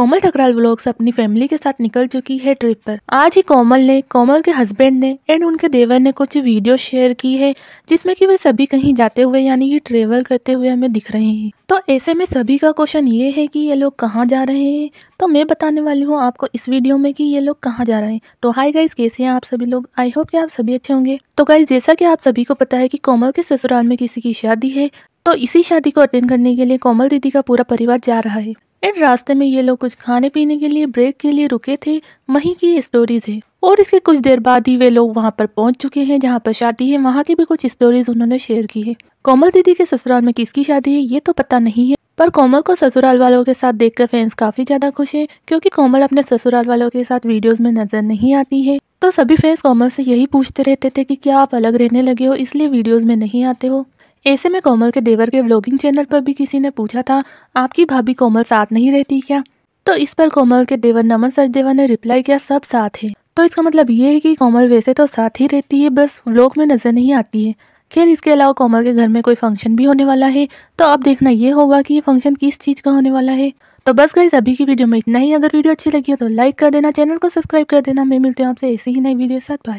कोमल Thakral vlogs अपनी family के साथ निकल चुकी है ट्रिप पर आज ही कोमल ने कोमल के हस्बैंड ने एंड उनके देवर ने कुछ वीडियो शेयर की है जिसमें कि वे सभी कहीं जाते हुए यानी कि ट्रेवल करते हुए हमें दिख रहे हैं तो ऐसे में सभी का क्वेश्चन ये है कि ये लोग कहाँ जा रहे हैं तो मैं बताने वाली हूँ आपको इस वीडियो में कि ये लोग कहाँ जा रहे हैं तो हाय गाइज कैसे हैं आप सभी लोग आई होप कि आप सभी अच्छे होंगे तो गाइज जैसा कि आप सभी को पता है कि कोमल के ससुराल में किसी की शादी है तो इसी शादी को अटेंड करने के लिए कोमल दीदी का पूरा परिवार जा रहा है इन रास्ते में ये लोग कुछ खाने पीने के लिए ब्रेक के लिए रुके थे वहीं की ये स्टोरीज है और इसके कुछ देर बाद ही वे लोग वहाँ पर पहुँच चुके हैं जहाँ पर शादी है वहाँ की भी कुछ स्टोरीज उन्होंने शेयर की है कोमल दीदी के ससुराल में किसकी शादी है ये तो पता नहीं है पर कोमल को ससुराल वालों के साथ देखकर फैंस काफी ज्यादा खुश हैं क्योंकि कोमल अपने ससुराल वालों के साथ वीडियोस में नजर नहीं आती है तो सभी फैंस कोमल से यही पूछते रहते थे कि क्या आप अलग रहने लगे हो इसलिए वीडियोस में नहीं आते हो ऐसे में कोमल के देवर के ब्लॉगिंग चैनल पर भी किसी ने पूछा था आपकी भाभी कोमल साथ नहीं रहती क्या तो इस पर कोमल के देवर नमन सचदेवा ने रिप्लाई किया सब साथ है तो इसका मतलब ये है कि कोमल वैसे तो साथ ही रहती है बस व्लॉग में नजर नहीं आती है खैर इसके अलावा कोमल के घर में कोई फंक्शन भी होने वाला है तो अब देखना ये होगा कि ये फंक्शन किस चीज़ का होने वाला है तो बस गई अभी की वीडियो में इतना ही अगर वीडियो अच्छी लगी हो तो लाइक कर देना चैनल को सब्सक्राइब कर देना मैं मिलते हूँ आपसे ऐसे ही नई वीडियो के साथ बाय